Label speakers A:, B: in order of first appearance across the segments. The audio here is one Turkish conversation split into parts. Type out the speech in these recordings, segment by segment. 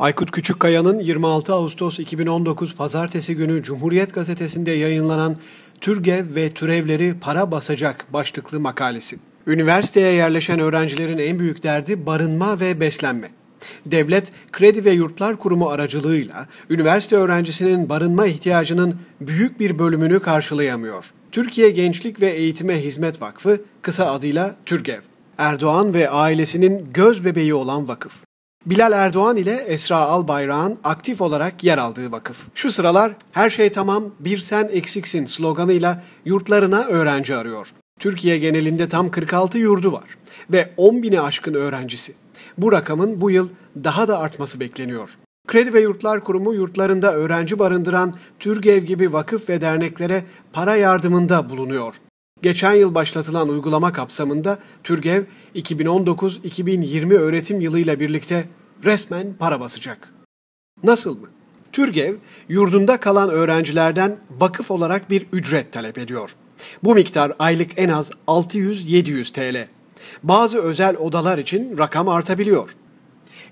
A: Aykut Küçükkaya'nın 26 Ağustos 2019 Pazartesi günü Cumhuriyet Gazetesi'nde yayınlanan Türgev ve Türevleri Para Basacak başlıklı makalesi. Üniversiteye yerleşen öğrencilerin en büyük derdi barınma ve beslenme. Devlet, Kredi ve Yurtlar Kurumu aracılığıyla üniversite öğrencisinin barınma ihtiyacının büyük bir bölümünü karşılayamıyor. Türkiye Gençlik ve Eğitime Hizmet Vakfı, kısa adıyla TÜRGEV, Erdoğan ve ailesinin göz bebeği olan vakıf. Bilal Erdoğan ile Esra Albayrak'ın aktif olarak yer aldığı vakıf. Şu sıralar her şey tamam bir sen eksiksin sloganıyla yurtlarına öğrenci arıyor. Türkiye genelinde tam 46 yurdu var ve 10 bini aşkın öğrencisi. Bu rakamın bu yıl daha da artması bekleniyor. Kredi ve Yurtlar Kurumu yurtlarında öğrenci barındıran TÜRGEV gibi vakıf ve derneklere para yardımında bulunuyor. Geçen yıl başlatılan uygulama kapsamında TÜRGEV 2019-2020 öğretim yılıyla birlikte resmen para basacak. Nasıl mı? TÜRGEV yurdunda kalan öğrencilerden vakıf olarak bir ücret talep ediyor. Bu miktar aylık en az 600-700 TL. Bazı özel odalar için rakam artabiliyor.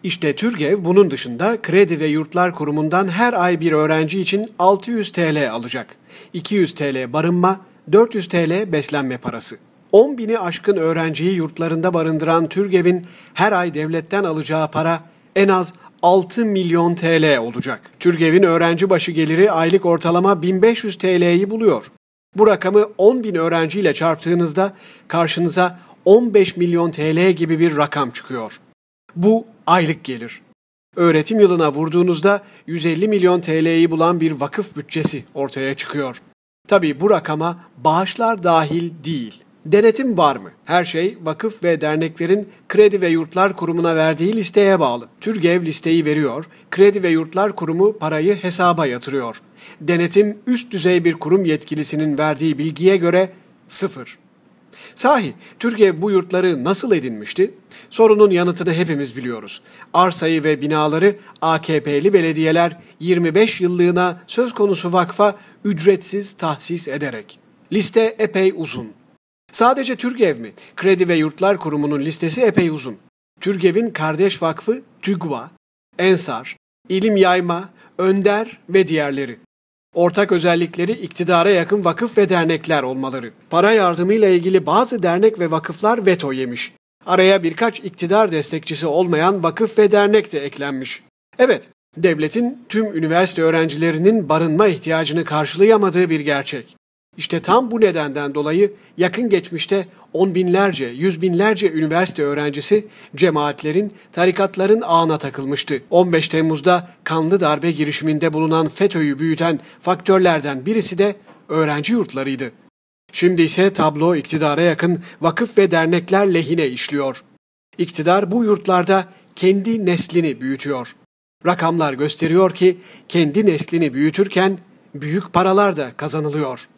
A: İşte TÜRGEV bunun dışında Kredi ve Yurtlar Kurumu'ndan her ay bir öğrenci için 600 TL alacak. 200 TL barınma, 400 TL beslenme parası. 10 bini aşkın öğrenciyi yurtlarında barındıran TÜRGEV'in her ay devletten alacağı para en az 6 milyon TL olacak. TÜRGEV'in öğrenci başı geliri aylık ortalama 1500 TL'yi buluyor. Bu rakamı 10 bin öğrenciyle çarptığınızda karşınıza 15 milyon TL gibi bir rakam çıkıyor. Bu aylık gelir. Öğretim yılına vurduğunuzda 150 milyon TL'yi bulan bir vakıf bütçesi ortaya çıkıyor. Tabii bu rakama bağışlar dahil değil. Denetim var mı? Her şey vakıf ve derneklerin Kredi ve Yurtlar Kurumu'na verdiği listeye bağlı. TÜRGEV listeyi veriyor, Kredi ve Yurtlar Kurumu parayı hesaba yatırıyor. Denetim üst düzey bir kurum yetkilisinin verdiği bilgiye göre sıfır. Sahi Türkiye bu yurtları nasıl edinmişti? Sorunun yanıtını hepimiz biliyoruz. Arsayı ve binaları AKP'li belediyeler 25 yıllığına söz konusu vakfa ücretsiz tahsis ederek. Liste epey uzun. Sadece TÜRGEV mi? Kredi ve Yurtlar Kurumu'nun listesi epey uzun. TÜRGEV'in kardeş vakfı TÜGVA, ENSAR, İlim Yayma, Önder ve diğerleri. Ortak özellikleri iktidara yakın vakıf ve dernekler olmaları. Para yardımıyla ilgili bazı dernek ve vakıflar veto yemiş. Araya birkaç iktidar destekçisi olmayan vakıf ve dernek de eklenmiş. Evet, devletin tüm üniversite öğrencilerinin barınma ihtiyacını karşılayamadığı bir gerçek. İşte tam bu nedenden dolayı yakın geçmişte on binlerce, yüz binlerce üniversite öğrencisi cemaatlerin, tarikatların ağına takılmıştı. 15 Temmuz'da kanlı darbe girişiminde bulunan FETÖ'yü büyüten faktörlerden birisi de öğrenci yurtlarıydı. Şimdi ise tablo iktidara yakın vakıf ve dernekler lehine işliyor. İktidar bu yurtlarda kendi neslini büyütüyor. Rakamlar gösteriyor ki kendi neslini büyütürken büyük paralar da kazanılıyor.